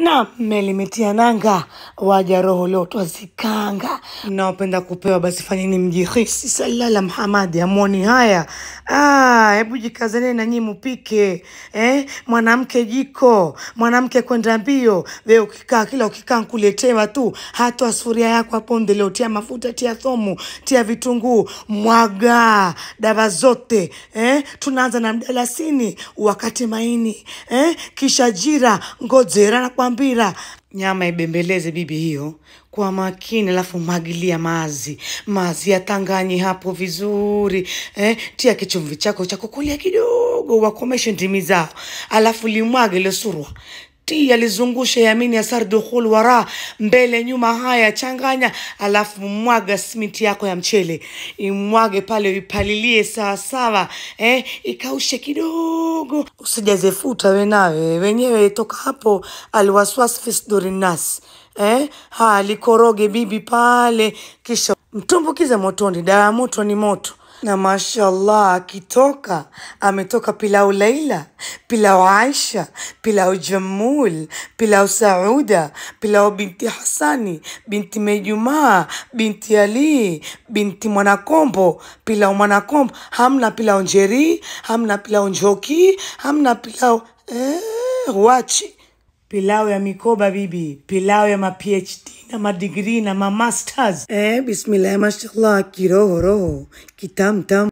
na melimetia nanga, waja roho leo twazikanga. naopenda kupewa basi fanyeni mjihisi. Salala Muhamadi amoni haya. Ah, hebu jikazaneni na nyinyi mupike eh? Mwanamke jiko, mwanamke kwenda mbio. We ukikaa kila ukikaa nkuletewa tu, hatoa sufuria yako hapo ndeleo, tia mafuta, tia thomu, tia vitunguu, mwaga dawa zote eh? Tunaanza na mdalasini wakati maini eh? Kisha jira ngozera na kwa mpira Nyama ibembeleze bibi hiyo kwa makini, alafu magilia mazi mazi yatanganye hapo vizuri eh, tia kichumvi chako cha kukulia kidogo, wakomeshe ndimi zao, alafu limwage lilosurwa tia lizungushe yamini yasar dukhul wara mbele nyuma haya changanya alafu mwaga simiti yako ya mchele imwage pale ipalilie sawasawa eh, ikaushe kidogo usijazefuta wenawe wenyewe toka hapo alwaswas fisdurinas eh, ha likoroge bibi pale kisha mtumbukize motoni dawa moto ni moto na mashallah akitoka ametoka pilau laila pilau Aisha, pilau Jamul, pilau Sauda, pilau binti Hasani, binti Mejumaa, binti مناكومبو binti Mwanakombo, pilau Mwanakombo. Hamna pilau Njeri, hamna pilau Njoki, hamna pilau eh, wachi pilau ya mikoba يا pilau بي اتش دي na madigrii na mamasters. Eh, bismillah mashallah, kiroho roho, kitamtamu.